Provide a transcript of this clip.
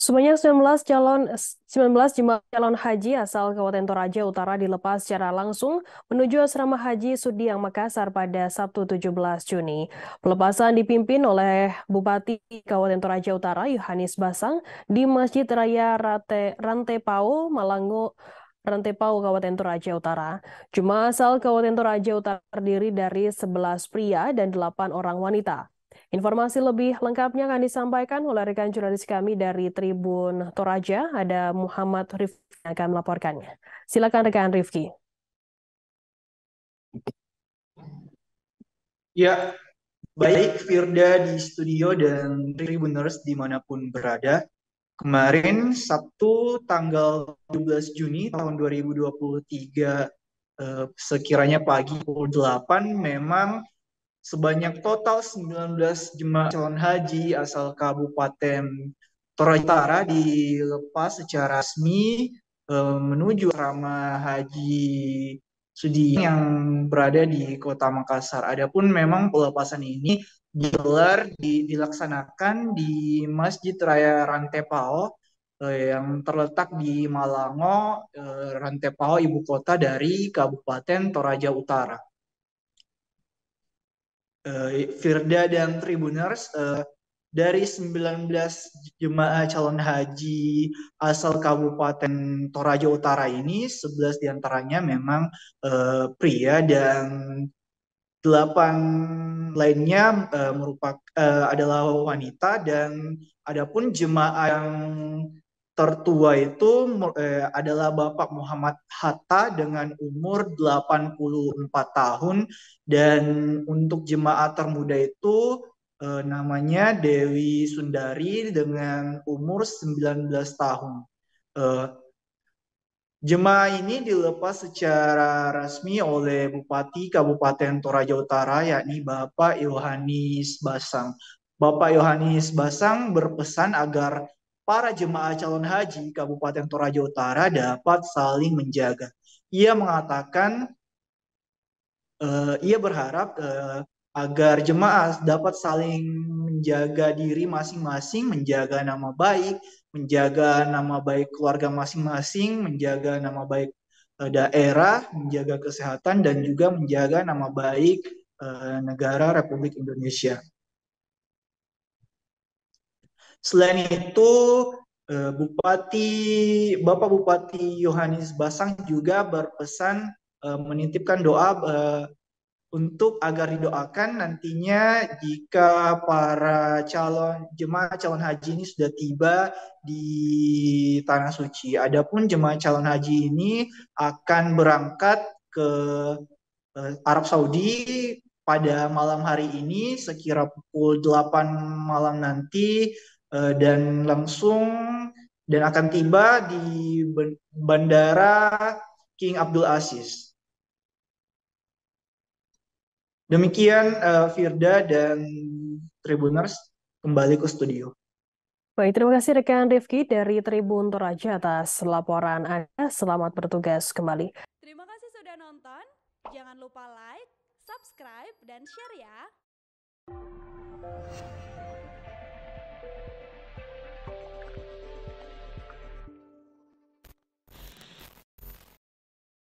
Sebanyak 19 calon 19 jemaah calon haji asal Kabupaten Toraja Utara dilepas secara langsung menuju asrama haji Sudiang Makassar pada Sabtu 17 Juni. Pelepasan dipimpin oleh Bupati Kabupaten Toraja Utara Yohanes Basang di Masjid Raya Rante pau Malango pau Kabupaten Toraja Utara. Jemaah asal Kabupaten Toraja Utara terdiri dari 11 pria dan 8 orang wanita. Informasi lebih lengkapnya akan disampaikan oleh rekan jurnalis kami dari Tribun Toraja, ada Muhammad Rifki yang akan melaporkannya. Silakan rekan Rifki. Ya, baik Firda di studio dan Tribuners dimanapun berada. Kemarin Sabtu tanggal 12 Juni tahun 2023 eh, sekiranya pagi pukul 8 memang sebanyak total 19 jemaah calon haji asal Kabupaten Toraja Utara dilepas secara resmi eh, menuju asrama haji Sudi yang berada di Kota Makassar. Adapun memang pelepasan ini digelar di, dilaksanakan di Masjid Raya Rantepao eh, yang terletak di Malango, eh, Rantepao ibu kota dari Kabupaten Toraja Utara uh, Firda dan Tribuners uh, dari 19 jemaah calon haji asal Kabupaten Toraja Utara ini 11 diantaranya memang uh, pria dan 8 lainnya uh, merupakan uh, adalah wanita dan adapun jemaah yang tertua itu eh, adalah Bapak Muhammad Hatta dengan umur 84 tahun dan untuk jemaat termuda itu eh, namanya Dewi Sundari dengan umur 19 tahun. Eh, jemaah ini dilepas secara resmi oleh Bupati Kabupaten Toraja Utara yakni Bapak Yohanis Basang. Bapak Yohanis Basang berpesan agar para jemaah calon haji Kabupaten Toraja Utara dapat saling menjaga. Ia mengatakan uh, ia berharap uh, agar jemaah dapat saling menjaga diri masing-masing, menjaga nama baik, menjaga nama baik keluarga masing-masing, menjaga nama baik uh, daerah, menjaga kesehatan dan juga menjaga nama baik uh, negara Republik Indonesia. Selain itu, eh, Bupati Bapak Bupati Yohanes Basang juga berpesan eh, menitipkan doa eh, untuk agar didoakan nantinya jika para calon jemaah calon haji ini sudah tiba di tanah suci. Adapun jemaah calon haji ini akan berangkat ke Arab Saudi pada malam hari ini sekira pukul 8 malam nanti Eh, dan langsung dan akan tiba di Bandara King Abdul Aziz. Demikian uh, Firda dan Tribuners kembali ke studio. Baik, terima kasih rekan Rifki dari Tribun Toraja atas laporan Anda. Selamat bertugas kembali. Terima kasih sudah nonton. Jangan lupa like, subscribe, dan share ya.